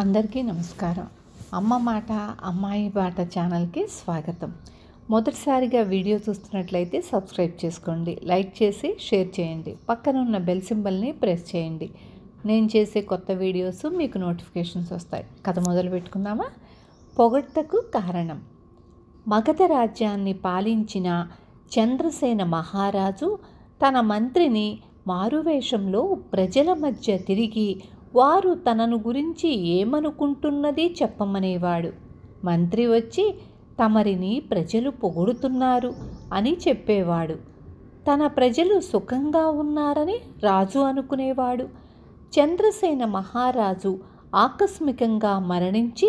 అందరికీ నమస్కారం అమ్మ మాట అమ్మాయి బాట ఛానల్కి స్వాగతం మొదటిసారిగా వీడియో చూస్తున్నట్లయితే సబ్స్క్రైబ్ చేసుకోండి లైక్ చేసి షేర్ చేయండి పక్కన ఉన్న బెల్ సింబల్ని ప్రెస్ చేయండి నేను చేసే కొత్త వీడియోస్ మీకు నోటిఫికేషన్స్ వస్తాయి కథ మొదలు పెట్టుకుందామా పొగడ్తకు కారణం మగధ రాజ్యాన్ని పాలించిన చంద్రసేన మహారాజు తన మంత్రిని మారువేషంలో ప్రజల మధ్య తిరిగి వారు తనను గురించి ఏమనుకుంటున్నది చెప్పమనేవాడు మంత్రి వచ్చి తమరిని ప్రజలు పొగుడుతున్నారు అని చెప్పేవాడు తన ప్రజలు సుఖంగా ఉన్నారని రాజు అనుకునేవాడు చంద్రసేన మహారాజు ఆకస్మికంగా మరణించి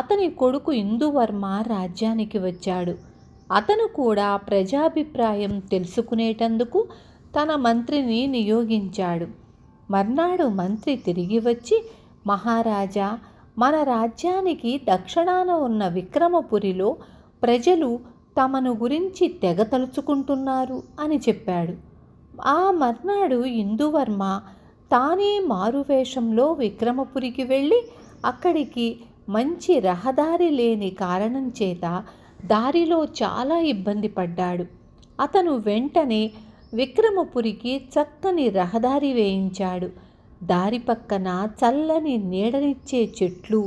అతని కొడుకు ఇందువర్మ రాజ్యానికి వచ్చాడు అతను కూడా ప్రజాభిప్రాయం తెలుసుకునేటందుకు తన మంత్రిని నియోగించాడు మర్నాడు మంత్రి తిరిగి వచ్చి మహారాజా మన రాజ్యానికి దక్షిణాన ఉన్న విక్రమపురిలో ప్రజలు తమను గురించి తెగ తలుచుకుంటున్నారు అని చెప్పాడు ఆ మర్నాడు ఇందువర్మ తానే మారువేషంలో విక్రమపురికి వెళ్ళి అక్కడికి మంచి రహదారి లేని కారణం చేత దారిలో చాలా ఇబ్బంది పడ్డాడు అతను వెంటనే విక్రమపురికి చక్కని రహదారి వేయించాడు దారి పక్కన చల్లని నీడనిచ్చే చెట్లు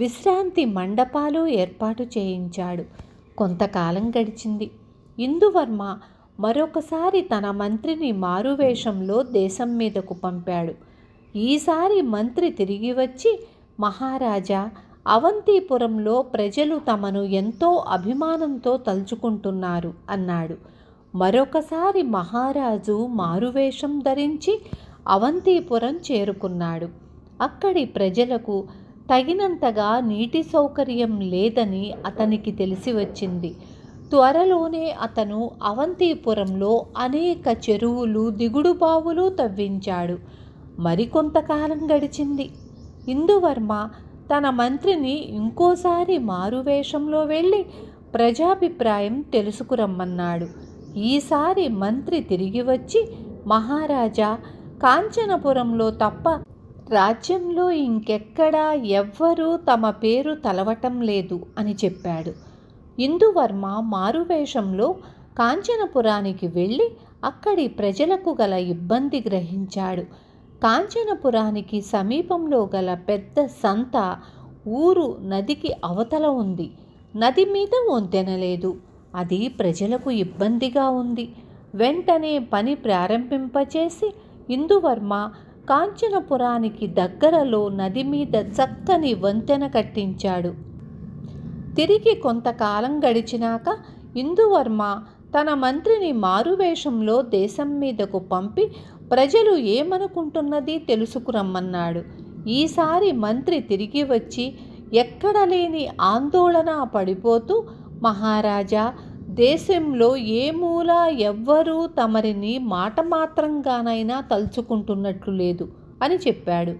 విశ్రాంతి మండపాలు ఏర్పాటు చేయించాడు కొంతకాలం గడిచింది ఇందువర్మ మరొకసారి తన మంత్రిని మారువేషంలో దేశం మీదకు పంపాడు ఈసారి మంత్రి తిరిగి వచ్చి మహారాజా అవంతిపురంలో ప్రజలు తమను ఎంతో అభిమానంతో తలుచుకుంటున్నారు అన్నాడు మరొకసారి మహారాజు మారువేషం ధరించి అవంతిపురం చేరుకున్నాడు అక్కడి ప్రజలకు తగినంతగా నీటి సౌకర్యం లేదని అతనికి తెలిసి వచ్చింది త్వరలోనే అతను అవంతిపురంలో అనేక చెరువులు దిగుడు బావులు తవ్వించాడు మరికొంతకాలం గడిచింది ఇందువర్మ తన మంత్రిని ఇంకోసారి మారువేషంలో వెళ్ళి ప్రజాభిప్రాయం తెలుసుకురమ్మన్నాడు ఈసారి మంత్రి తిరిగి వచ్చి మహారాజా కాంచనపురంలో తప్ప రాజ్యంలో ఇంకెక్కడా ఎవ్వరూ తమ పేరు తలవటం లేదు అని చెప్పాడు ఇందువర్మ మారువేషంలో కాంచనపురానికి వెళ్ళి అక్కడి ప్రజలకు గల ఇబ్బంది గ్రహించాడు కాంచనపురానికి సమీపంలో గల పెద్ద సంత ఊరు నదికి అవతల ఉంది నది మీద వంతెనలేదు అది ప్రజలకు ఇబ్బందిగా ఉంది వెంటనే పని ప్రారంభింపచేసి ఇందువర్మ కాంచనపురానికి దగ్గరలో నది మీద చక్కని వంతెన కట్టించాడు తిరిగి కొంతకాలం గడిచినాక ఇందువర్మ తన మంత్రిని మారువేషంలో దేశం మీదకు పంపి ప్రజలు ఏమనుకుంటున్నది తెలుసుకురమ్మన్నాడు ఈసారి మంత్రి తిరిగి వచ్చి ఎక్కడ లేని ఆందోళన పడిపోతూ మహారాజా దేశంలో ఏ మూల ఎవ్వరూ తమరిని మాట మాత్రంగానైనా తలుచుకుంటున్నట్లు లేదు అని చెప్పాడు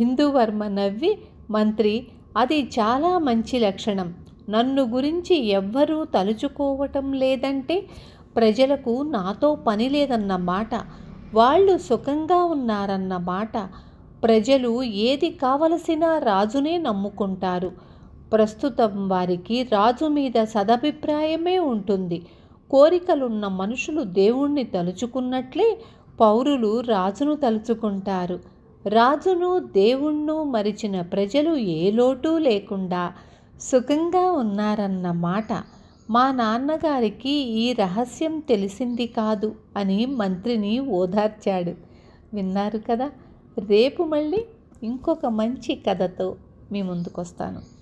హిందూవర్మ నవ్వి మంత్రి అది చాలా మంచి లక్షణం నన్ను గురించి ఎవ్వరూ తలుచుకోవటం లేదంటే ప్రజలకు నాతో పని లేదన్న మాట వాళ్ళు సుఖంగా ఉన్నారన్న మాట ప్రజలు ఏది కావలసినా రాజునే నమ్ముకుంటారు ప్రస్తుతం వారికి రాజు మీద సదభిప్రాయమే ఉంటుంది కోరికలున్న మనుషులు దేవుణ్ణి తలుచుకున్నట్లే పౌరులు రాజును తలుచుకుంటారు రాజును దేవుణ్ణు మరిచిన ప్రజలు ఏ లోటు లేకుండా సుఖంగా ఉన్నారన్న మాట మా నాన్నగారికి ఈ రహస్యం తెలిసింది కాదు అని మంత్రిని ఓదార్చాడు విన్నారు కదా రేపు మళ్ళీ ఇంకొక మంచి కథతో మీ ముందుకొస్తాను